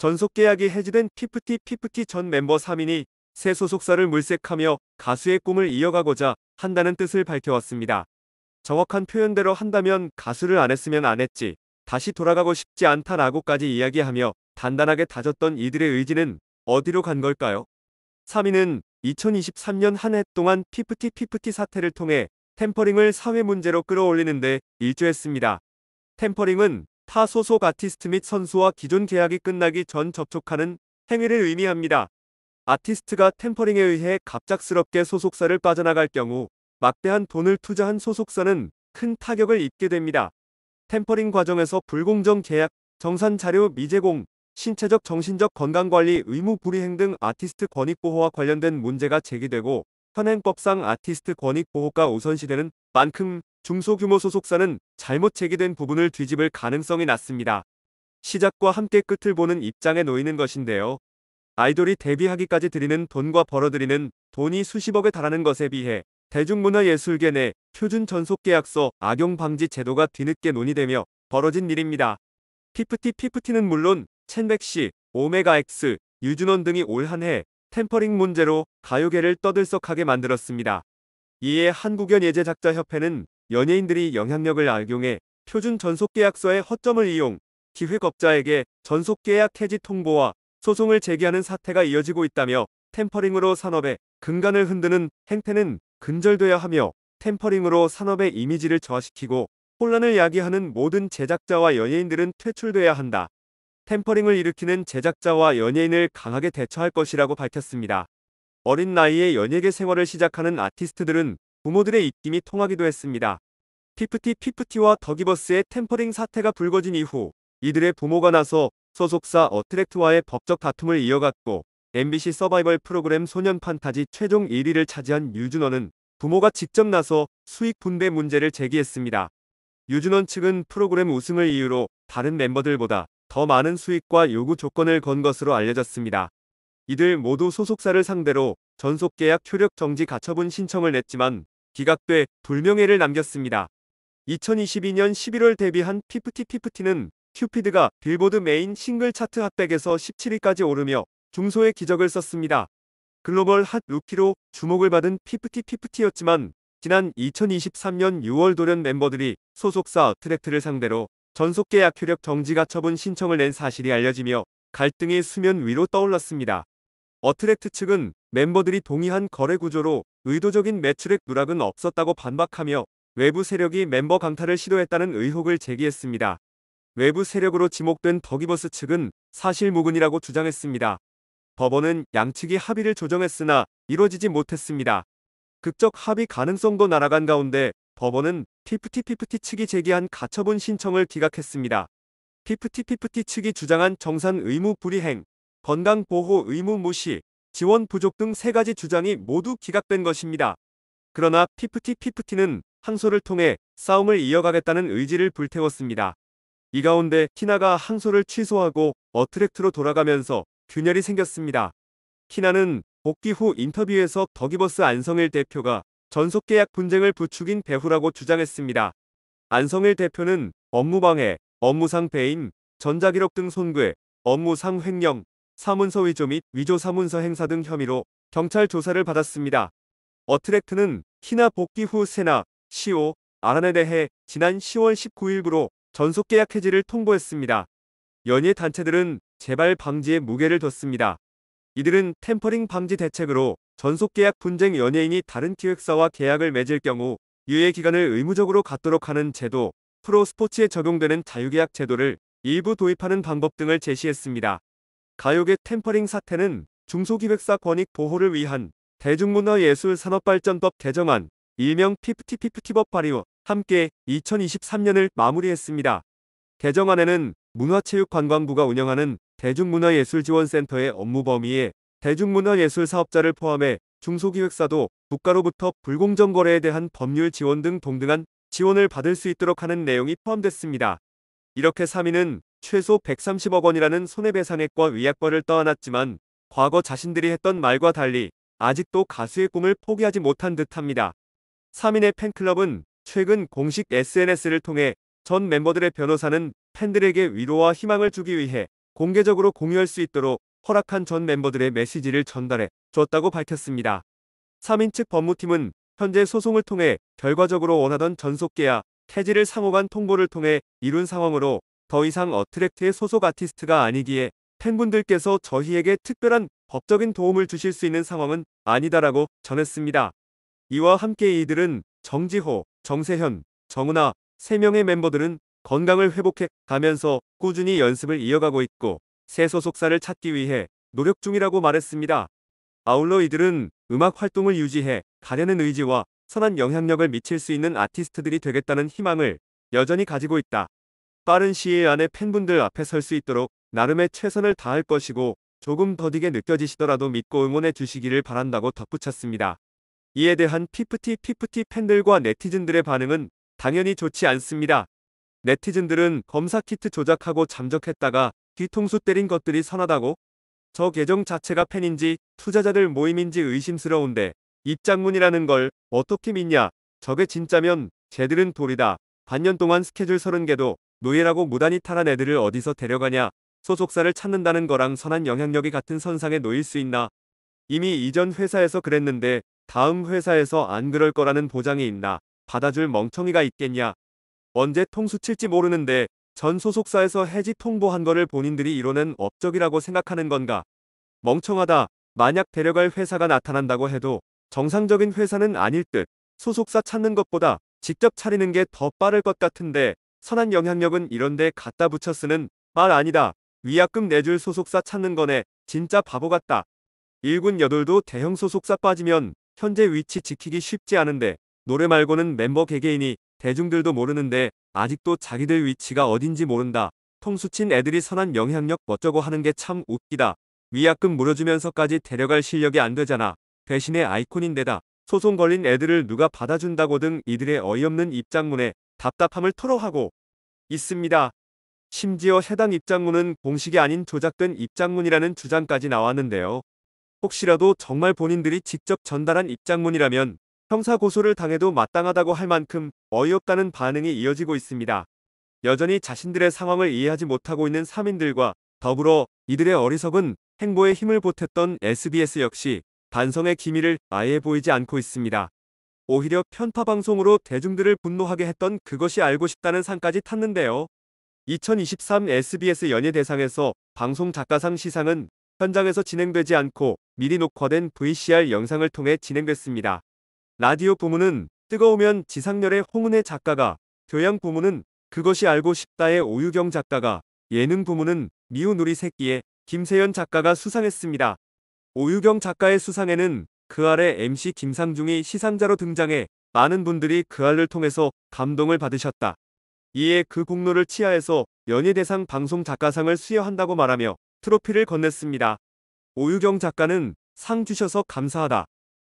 전속 계약이 해지된 피프티 피프티 전 멤버 3인이 새 소속사를 물색하며 가수의 꿈을 이어가고자 한다는 뜻을 밝혀왔습니다. 정확한 표현대로 한다면 가수를 안 했으면 안 했지 다시 돌아가고 싶지 않다라고까지 이야기하며 단단하게 다졌던 이들의 의지는 어디로 간 걸까요? 3인은 2023년 한 해 동안 피프티 피프티 사태를 통해 템퍼링을 사회 문제로 끌어올리는데 일조했습니다. 템퍼링은 타 소속 아티스트 및 선수와 기존 계약이 끝나기 전 접촉하는 행위를 의미합니다. 아티스트가 템퍼링에 의해 갑작스럽게 소속사를 빠져나갈 경우 막대한 돈을 투자한 소속사는 큰 타격을 입게 됩니다. 템퍼링 과정에서 불공정 계약, 정산 자료 미제공, 신체적 정신적 건강관리 의무 불이행 등 아티스트 권익 보호와 관련된 문제가 제기되고 현행법상 아티스트 권익 보호가 우선시되는 만큼 중소규모 소속사는 잘못 제기된 부분을 뒤집을 가능성이 낮습니다. 시작과 함께 끝을 보는 입장에 놓이는 것인데요. 아이돌이 데뷔하기까지 드리는 돈과 벌어들이는 돈이 수십억에 달하는 것에 비해 대중문화예술계 내 표준 전속계약서 악용방지 제도가 뒤늦게 논의되며 벌어진 일입니다. 피프티 피프티는 물론 첸백시 오메가X, 유준원 등이 올 한해 템퍼링 문제로 가요계를 떠들썩하게 만들었습니다. 이에 한국연예제작자협회는 연예인들이 영향력을 악용해 표준 전속계약서의 허점을 이용 기획업자에게 전속계약 해지 통보와 소송을 제기하는 사태가 이어지고 있다며 템퍼링으로 산업의 근간을 흔드는 행태는 근절돼야 하며 템퍼링으로 산업의 이미지를 저하시키고 혼란을 야기하는 모든 제작자와 연예인들은 퇴출돼야 한다. 템퍼링을 일으키는 제작자와 연예인을 강하게 대처할 것이라고 밝혔습니다. 어린 나이에 연예계 생활을 시작하는 아티스트들은 부모들의 입김이 통하기도 했습니다. 피프티 피와 더기버스의 템퍼링 사태가 불거진 이후 이들의 부모가 나서 소속사 어트랙트와의 법적 다툼을 이어갔고 MBC 서바이벌 프로그램 소년 판타지 최종 1위를 차지한 유준원은 부모가 직접 나서 수익 분배 문제를 제기했습니다. 유준원 측은 프로그램 우승을 이유로 다른 멤버들보다 더 많은 수익과 요구 조건을 건 것으로 알려졌습니다. 이들 모두 소속사를 상대로 전속계약 효력 정지 가처분 신청을 냈지만 기각돼 불명예를 남겼습니다. 2022년 11월 데뷔한 피프티피프티는 큐피드가 빌보드 메인 싱글 차트 핫백에서 17위까지 오르며 중소의 기적을 썼습니다. 글로벌 핫 루키로 주목을 받은 피프티피프티였지만 지난 2023년 6월 돌연 멤버들이 소속사 트랙트를 상대로 전속계약 효력 정지가 처분 신청을 낸 사실이 알려지며 갈등이 수면 위로 떠올랐습니다. 어트랙트 측은 멤버들이 동의한 거래 구조로 의도적인 매출액 누락은 없었다고 반박하며 외부 세력이 멤버 강탈을 시도했다는 의혹을 제기했습니다. 외부 세력으로 지목된 더기버스 측은 사실무근이라고 주장했습니다. 법원은 양측이 합의를 조정했으나 이뤄지지 못했습니다. 극적 합의 가능성도 날아간 가운데 법원은 피프티피프티 측이 제기한 가처분 신청을 기각했습니다. 피프티피프티 측이 주장한 정산 의무 불이행, 건강보호 의무 무시, 지원 부족 등 세 가지 주장이 모두 기각된 것입니다. 그러나 피프티피프티는 항소를 통해 싸움을 이어가겠다는 의지를 불태웠습니다. 이 가운데 키나가 항소를 취소하고 어트랙트로 돌아가면서 균열이 생겼습니다. 키나는 복귀 후 인터뷰에서 더기버스 안성일 대표가 전속계약 분쟁을 부추긴 배후라고 주장했습니다. 안성일 대표는 업무방해, 업무상 배임, 전자기록 등 손괴, 업무상 횡령, 사문서 위조 및 위조 사문서 행사 등 혐의로 경찰 조사를 받았습니다. 어트랙트는 키나 복귀 후 세나, 시오, 아란에 대해 지난 10월 19일부로 전속계약 해지를 통보했습니다. 연예 단체들은 재발 방지에 무게를 뒀습니다. 이들은 템퍼링 방지 대책으로 전속계약 분쟁 연예인이 다른 기획사와 계약을 맺을 경우 유예 기간을 의무적으로 갖도록 하는 제도, 프로 스포츠에 적용되는 자유계약 제도를 일부 도입하는 방법 등을 제시했습니다. 가요계 템퍼링 사태는 중소기획사 권익 보호를 위한 대중문화예술산업발전법 개정안, 일명 피프티피프법 발의와 함께 2023년을 마무리했습니다. 개정안에는 문화체육관광부가 운영하는 대중문화예술지원센터의 업무 범위에 대중문화예술사업자를 포함해 중소기획사도 국가로부터 불공정 거래에 대한 법률 지원 등 동등한 지원을 받을 수 있도록 하는 내용이 포함됐습니다. 이렇게 3위는 최소 130억 원이라는 손해배상액과 위약벌을 떠안았지만 과거 자신들이 했던 말과 달리 아직도 가수의 꿈을 포기하지 못한 듯합니다. 3인의 팬클럽은 최근 공식 SNS를 통해 전 멤버들의 변호사는 팬들에게 위로와 희망을 주기 위해 공개적으로 공유할 수 있도록 허락한 전 멤버들의 메시지를 전달해 줬다고 밝혔습니다. 3인 측 법무팀은 현재 소송을 통해 결과적으로 원하던 전속계약 해지를 상호간 통보를 통해 이룬 상황으로 더 이상 어트랙트의 소속 아티스트가 아니기에 팬분들께서 저희에게 특별한 법적인 도움을 주실 수 있는 상황은 아니다라고 전했습니다. 이와 함께 이들은 정지호, 정세현, 정은아 3명의 멤버들은 건강을 회복해 가면서 꾸준히 연습을 이어가고 있고 새 소속사를 찾기 위해 노력 중이라고 말했습니다. 아울러 이들은 음악 활동을 유지해 가려는 의지와 선한 영향력을 미칠 수 있는 아티스트들이 되겠다는 희망을 여전히 가지고 있다. 빠른 시일 안에 팬분들 앞에 설 수 있도록 나름의 최선을 다할 것이고 조금 더디게 느껴지시더라도 믿고 응원해 주시기를 바란다고 덧붙였습니다. 이에 대한 피프티 피프티 팬들과 네티즌들의 반응은 당연히 좋지 않습니다. 네티즌들은 검사 키트 조작하고 잠적했다가 뒤통수 때린 것들이 선하다고 저 계정 자체가 팬인지 투자자들 모임인지 의심스러운데 입장문이라는 걸 어떻게 믿냐 저게 진짜면 쟤들은 돌이다. 반년 동안 스케줄 서0개도 노예라고 무단히 탈한 애들을 어디서 데려가냐, 소속사를 찾는다는 거랑 선한 영향력이 같은 선상에 놓일 수 있나. 이미 이전 회사에서 그랬는데 다음 회사에서 안 그럴 거라는 보장이 있나, 받아줄 멍청이가 있겠냐. 언제 통수 칠지 모르는데 전 소속사에서 해지 통보한 거를 본인들이 이뤄낸 업적이라고 생각하는 건가. 멍청하다. 만약 데려갈 회사가 나타난다고 해도 정상적인 회사는 아닐 듯 소속사 찾는 것보다 직접 차리는 게 더 빠를 것 같은데 선한 영향력은 이런데 갖다 붙여 쓰는 말 아니다. 위약금 내줄 소속사 찾는 거네. 진짜 바보 같다. 일군 여덟도 대형 소속사 빠지면 현재 위치 지키기 쉽지 않은데 노래 말고는 멤버 개개인이 대중들도 모르는데 아직도 자기들 위치가 어딘지 모른다. 통수친 애들이 선한 영향력 멋쩌고 하는 게 참 웃기다. 위약금 물어주면서까지 데려갈 실력이 안 되잖아. 대신에 아이콘인데다 소송 걸린 애들을 누가 받아준다고 등 이들의 어이없는 입장문에 답답함을 토로하고 있습니다. 심지어 해당 입장문은 공식이 아닌 조작된 입장문이라는 주장까지 나왔는데요. 혹시라도 정말 본인들이 직접 전달한 입장문이라면 형사 고소를 당해도 마땅하다고 할 만큼 어이없다는 반응이 이어지고 있습니다. 여전히 자신들의 상황을 이해하지 못하고 있는 사민들과 더불어 이들의 어리석은 행보에 힘을 보탰던 SBS 역시 반성의 기미를 아예 보이지 않고 있습니다. 오히려 편파 방송으로 대중들을 분노하게 했던 그것이 알고 싶다는 상까지 탔는데요. 2023 SBS 연예대상에서 방송작가상 시상은 현장에서 진행되지 않고 미리 녹화된 VCR 영상을 통해 진행됐습니다. 라디오 부문은 뜨거우면 지상렬의 홍은혜 작가가, 교양 부문은 그것이 알고 싶다의 오유경 작가가, 예능 부문은 미운 우리 새끼의 김세연 작가가 수상했습니다. 오유경 작가의 수상에는 그 아래 MC 김상중이 시상자로 등장해 많은 분들이 그 알을 통해서 감동을 받으셨다. 이에 그 공로를 치하해서 연예대상 방송 작가상을 수여한다고 말하며 트로피를 건넸습니다. 오유경 작가는 상 주셔서 감사하다.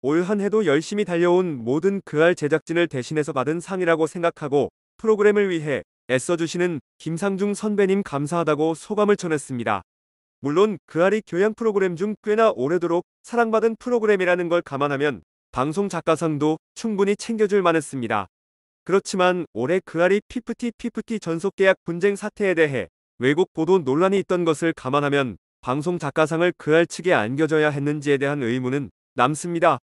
올 한 해도 열심히 달려온 모든 그 알 제작진을 대신해서 받은 상이라고 생각하고 프로그램을 위해 애써주시는 김상중 선배님 감사하다고 소감을 전했습니다. 물론 그아리 교양 프로그램 중 꽤나 오래도록 사랑받은 프로그램이라는 걸 감안하면 방송 작가상도 충분히 챙겨줄 만했습니다. 그렇지만 올해 그아리 피프티 피 전속 계약 분쟁 사태에 대해 외국 보도 논란이 있던 것을 감안하면 방송 작가상을 그알 측에 안겨줘야 했는지에 대한 의문은 남습니다.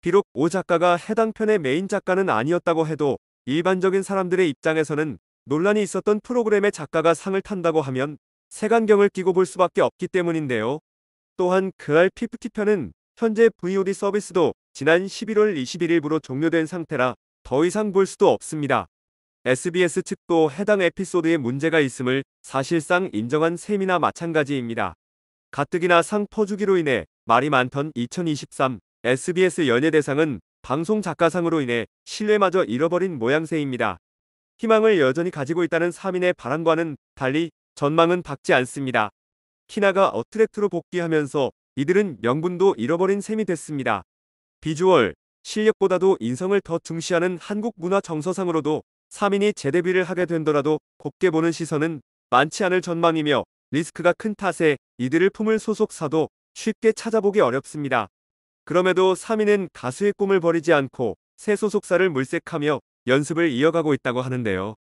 비록 오 작가가 해당 편의 메인 작가는 아니었다고 해도 일반적인 사람들의 입장에서는 논란이 있었던 프로그램의 작가가 상을 탄다고 하면 색안경을 끼고 볼 수밖에 없기 때문인데요. 또한 그알 PFT편은 현재 VOD 서비스도 지난 11월 21일부로 종료된 상태라 더 이상 볼 수도 없습니다. SBS 측도 해당 에피소드에 문제가 있음을 사실상 인정한 셈이나 마찬가지입니다. 가뜩이나 상 퍼주기로 인해 말이 많던 2023 SBS 연예대상은 방송 작가상으로 인해 신뢰마저 잃어버린 모양새입니다. 희망을 여전히 가지고 있다는 사민의 바람과는 달리 전망은 밝지 않습니다. 키나가 어트랙트로 복귀하면서 이들은 명분도 잃어버린 셈이 됐습니다. 비주얼, 실력보다도 인성을 더 중시하는 한국 문화 정서상으로도 3인이 재대비를 하게 된더라도 곱게 보는 시선은 많지 않을 전망이며 리스크가 큰 탓에 이들을 품을 소속사도 쉽게 찾아보기 어렵습니다. 그럼에도 3인은 가수의 꿈을 버리지 않고 새 소속사를 물색하며 연습을 이어가고 있다고 하는데요.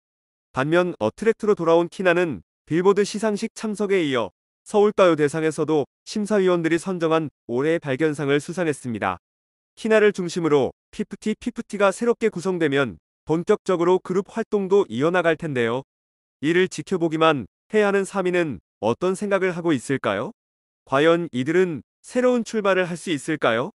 반면 어트랙트로 돌아온 키나는 빌보드 시상식 참석에 이어 서울가요대상에서도 심사위원들이 선정한 올해의 발견상을 수상했습니다. 키나를 중심으로 피프티 피프티가 새롭게 구성되면 본격적으로 그룹 활동도 이어나갈 텐데요. 이를 지켜보기만 해야 하는 3위는 어떤 생각을 하고 있을까요? 과연 이들은 새로운 출발을 할 수 있을까요?